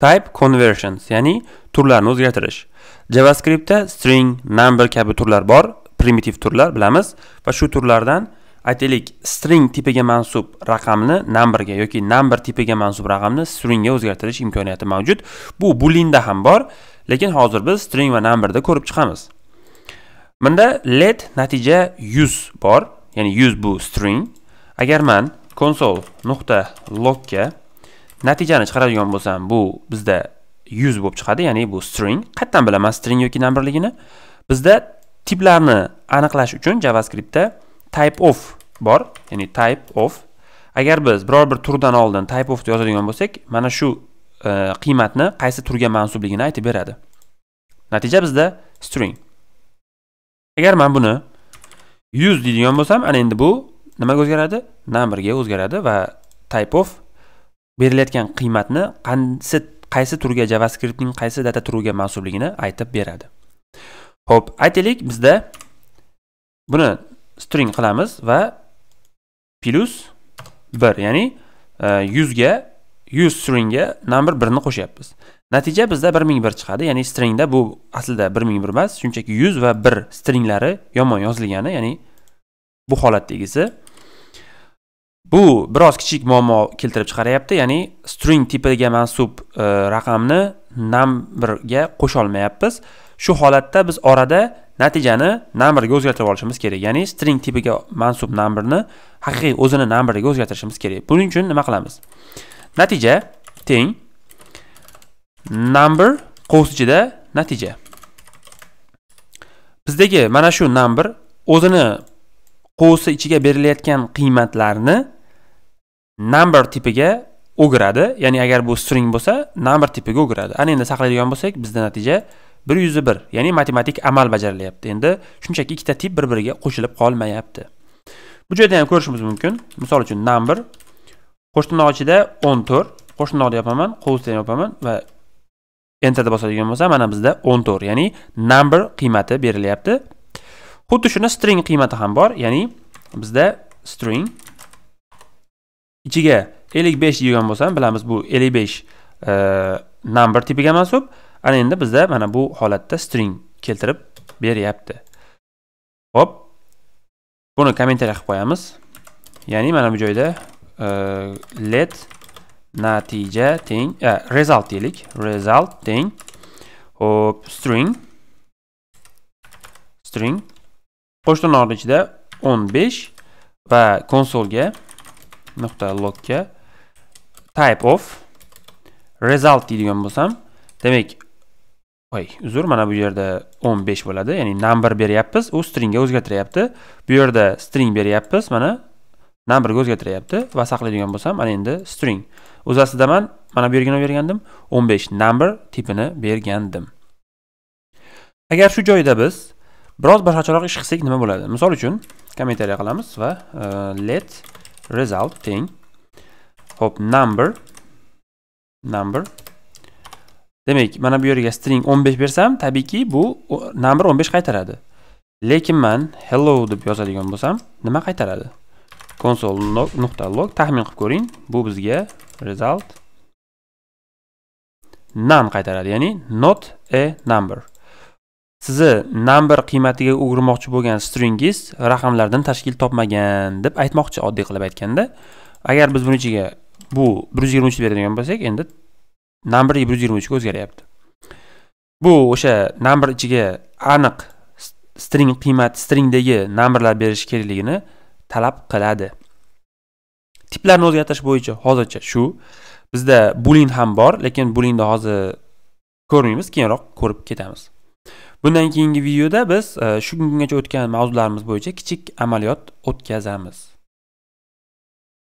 Type conversions, ya'ni turlarni o'zgartirish. JavaScriptda string, number kabi turlar bor, primitiv turlar bilamiz va shu turlardan aytaylik string tipiga mansub raqamni numberga yoki number tipiga mansub raqamni stringga o'zgartirish imkoniyati mavjud. Bu bulinda ham bor, lekin hozir biz string va numberda ko'rib chiqamiz. Bunda let natija 100 bor, ya'ni 100 bu string. Agar men console.logga natijani chiqaradigan bo'lsam bu bizda 100 bo'lib chiqadi ya'ni bu string qayerdan bilaman string yoki numberligini bizda tiplarni aniqlash uchun javascriptda type of bor ya'ni type of agar biz biror bir turdan oldin type of yozadigan bo'lsak mana shu e, qiymatni qaysi turga mansubligini aytib beradi natija bizda string agar man buni 100 deydigan bo'lsam ana endi bu nimaga o'zgaradi numberga o'zgaradi va type of berilayotgan qiymatni qaysi qaysi turga javascriptning qaysi data turiga mansubligini aytib beradi ho'p aytaylik bizda buni string qilamiz va plus 1 ya'ni 100 ga 100 stringga number 1 ni qo'shyapmiz natija bizda 1001 chiqadi ya'ni stringda bu aslida 1001 emas shunchaki 100 va 1 stringlari yomon yozilgani ya'ni bu holatdagisi bu biroz kichik muammo keltirib chiqaryapti ya'ni string tipiga mansub e, raqamni numberga qo'sholmayapmiz shu holatda biz orada natijani numberga o'zgartirib olishimiz kerak ya'ni string tipiga mansub numberni haqiqiy o'zini numberga o'zgartirishimiz kerak buning uchun nima qilamiz natija teng number qovs ichida natija bizdagi mana shu number o'zini qovsi ichiga berilayotgan qiymatlarni number tipiga o'giradi ya'ni agar bu string bo'lsa number tipiga o'giradi ana endi saqlaydigan bo'lsak bizda natija bir yuz bir ya'ni matematik amal bajarilyapti endi shunchaki ikkita tip bir biriga qo'shilib qolmayapti bu joyda ham ko'rishimiz mumkin misol uchun number qo'shtirnoq ichida o'n to'rt qo'shtirnoqni yopaman qovusdan yopaman va enterni bosadigan bo'lsam mana bizda o'n to'rt ya'ni number qiymati berilyapti xuddi shuni string qiymati ham bor ya'ni bizda string ichiga 55 yig'an bo'lsam bilamiz bu 55 e, number tipiga mansub ana endi bizda mana bu holatda string keltirib beryapti Xo'p. buni kommentariya qilib qo'yamiz ya'ni mana bu joyda e, let natija teng e, result deylik result teng hop string string qo'shtirnoqni ichida 15 va konsolga nuqta logga type of result deydigan bo'lsam demak voy uzr mana bu yerda 15 bo'ladi ya'ni number beryapmiz u stringga o'zgartiryapti bu yerda string beryapmiz mana numberga o'zgartiryapti va saqlaydigan bo'lsam mana endi string o'zasida man mana bu yerga nima bergandim 15 number tipini bergandim agar shu joyda biz biroz boshqacharoq ish qilsak nima bo'ladi misol uchun kommentariya qilamiz va e, let result teng hop number number demak mana bu yerga string 15 bersam tabiiyki bu number 15 qaytaradi lekin man hello deb yozadigan bo'lsam nima qaytaradi konsol nuqta log taxmin qilib ko'ring bu bizga result nan qaytaradi ya'ni not a number sizni number qiymatiga o'girmoqchi bo'lgan stringingiz raqamlardan tashkil topmagan deb aytmoqchi oddiy qilib aytganda agar biz buni ichiga bu bir yuz yigirma uchni beradigan bo'lsak endi number bir yuz yigirma uchga o'zgaryapti bu o'sha number ichiga aniq string qiymat stringdagi numberlar berish kerakligini talab qiladi tiplarni o'zgartirish bo'yicha hozircha shu bizda bulin ham bor lekin bulinni hozir ko'rmaymiz keyinroq ko'rib ketamiz bundan keyingi videoda biz e, shu kungacha o'tgan mavzularimiz bo'yicha kichik amaliyot o'tkazamiz